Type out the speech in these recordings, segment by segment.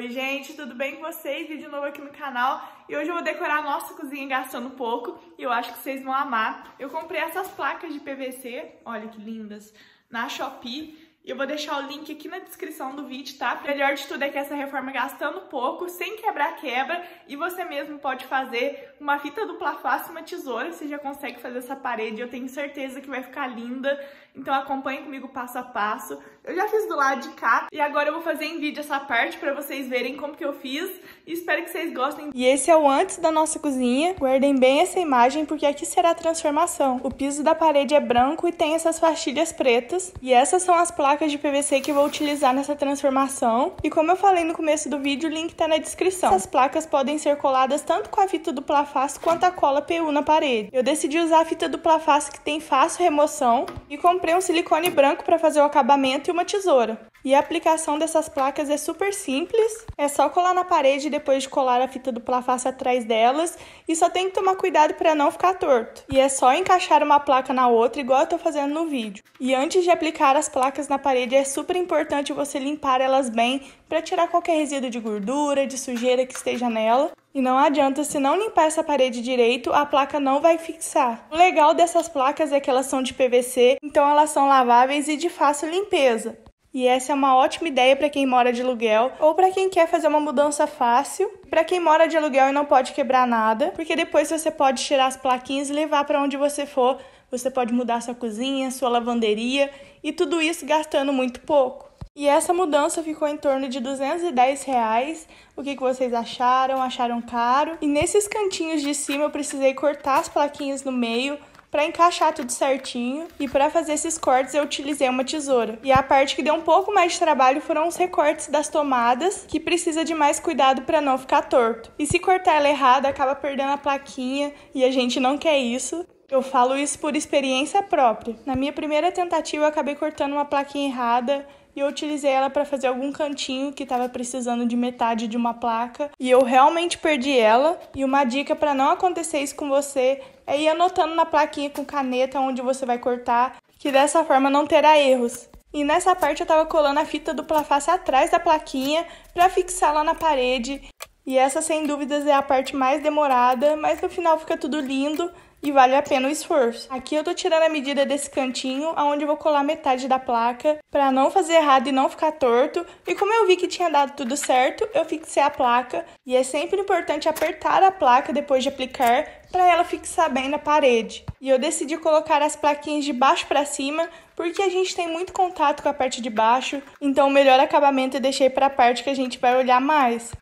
Oi gente, tudo bem com vocês? Vídeo novo aqui no canal e hoje eu vou decorar a nossa cozinha gastando pouco e eu acho que vocês vão amar. Eu comprei essas placas de PVC, olha que lindas, na Shopee eu vou deixar o link aqui na descrição do vídeo, tá? O melhor de tudo é que essa reforma é gastando pouco, sem quebrar quebra, e você mesmo pode fazer uma fita dupla face e uma tesoura, você já consegue fazer essa parede, eu tenho certeza que vai ficar linda, então acompanhe comigo passo a passo. Eu já fiz do lado de cá, e agora eu vou fazer em vídeo essa parte para vocês verem como que eu fiz, e espero que vocês gostem. E esse é o antes da nossa cozinha, guardem bem essa imagem, porque aqui será a transformação. O piso da parede é branco e tem essas pastilhas pretas, e essas são as placas placas de PVC que eu vou utilizar nessa transformação. E como eu falei no começo do vídeo, o link tá na descrição. Essas placas podem ser coladas tanto com a fita dupla face quanto a cola PU na parede. Eu decidi usar a fita dupla face que tem fácil remoção e comprei um silicone branco para fazer o acabamento e uma tesoura. E a aplicação dessas placas é super simples, é só colar na parede depois de colar a fita dupla face atrás delas e só tem que tomar cuidado para não ficar torto. E é só encaixar uma placa na outra igual eu tô fazendo no vídeo. E antes de aplicar as placas na parede é super importante você limpar elas bem para tirar qualquer resíduo de gordura, de sujeira que esteja nela. E não adianta, se não limpar essa parede direito, a placa não vai fixar. O legal dessas placas é que elas são de PVC, então elas são laváveis e de fácil limpeza. E essa é uma ótima ideia para quem mora de aluguel ou para quem quer fazer uma mudança fácil, para quem mora de aluguel e não pode quebrar nada, porque depois você pode tirar as plaquinhas e levar para onde você for. Você pode mudar sua cozinha, sua lavanderia e tudo isso gastando muito pouco. E essa mudança ficou em torno de 210 reais. O que, que vocês acharam? Acharam caro? E nesses cantinhos de cima eu precisei cortar as plaquinhas no meio para encaixar tudo certinho e para fazer esses cortes eu utilizei uma tesoura. E a parte que deu um pouco mais de trabalho foram os recortes das tomadas, que precisa de mais cuidado para não ficar torto. E se cortar ela errado, acaba perdendo a plaquinha e a gente não quer isso. Eu falo isso por experiência própria. Na minha primeira tentativa, eu acabei cortando uma plaquinha errada e eu utilizei ela para fazer algum cantinho que estava precisando de metade de uma placa e eu realmente perdi ela. E uma dica para não acontecer isso com você é ir anotando na plaquinha com caneta onde você vai cortar, que dessa forma não terá erros. E nessa parte eu estava colando a fita dupla face atrás da plaquinha para fixá-la na parede e essa, sem dúvidas, é a parte mais demorada, mas no final fica tudo lindo e vale a pena o esforço. Aqui eu tô tirando a medida desse cantinho, aonde eu vou colar metade da placa, para não fazer errado e não ficar torto. E como eu vi que tinha dado tudo certo, eu fixei a placa. E é sempre importante apertar a placa depois de aplicar, para ela fixar bem na parede. E eu decidi colocar as plaquinhas de baixo para cima, porque a gente tem muito contato com a parte de baixo, então o melhor acabamento eu deixei para a parte que a gente vai olhar mais.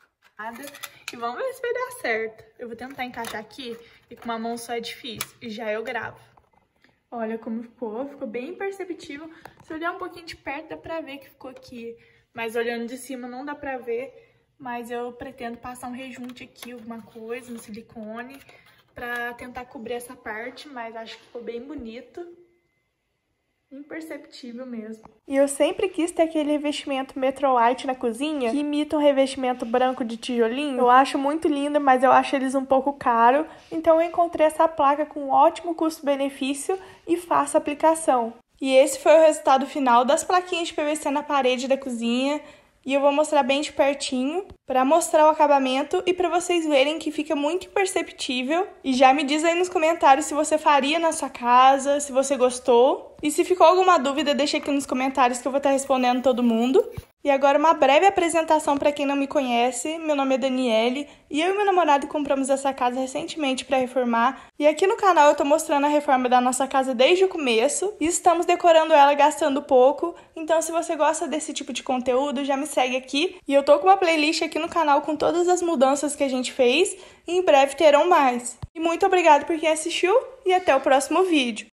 E vamos ver se vai dar certo. Eu vou tentar encaixar aqui, e com uma mão só é difícil. E já eu gravo. Olha como ficou, ficou bem perceptível. Se olhar um pouquinho de perto, dá pra ver que ficou aqui. Mas olhando de cima não dá pra ver. Mas eu pretendo passar um rejunte aqui, alguma coisa, um silicone, pra tentar cobrir essa parte. Mas acho que ficou bem bonito imperceptível mesmo. E eu sempre quis ter aquele revestimento Metro White na cozinha, que imita um revestimento branco de tijolinho. Eu acho muito lindo, mas eu acho eles um pouco caro, então eu encontrei essa placa com ótimo custo-benefício e faço aplicação. E esse foi o resultado final das plaquinhas de PVC na parede da cozinha e eu vou mostrar bem de pertinho para mostrar o acabamento e para vocês verem que fica muito imperceptível. E já me diz aí nos comentários se você faria na sua casa, se você gostou. E se ficou alguma dúvida, deixa aqui nos comentários que eu vou estar respondendo todo mundo. E agora uma breve apresentação para quem não me conhece. Meu nome é Daniele e eu e meu namorado compramos essa casa recentemente para reformar. E aqui no canal eu estou mostrando a reforma da nossa casa desde o começo e estamos decorando ela gastando pouco. Então se você gosta desse tipo de conteúdo, já me segue aqui. E eu tô com uma playlist aqui no canal com todas as mudanças que a gente fez e em breve terão mais. E muito obrigado por quem assistiu e até o próximo vídeo.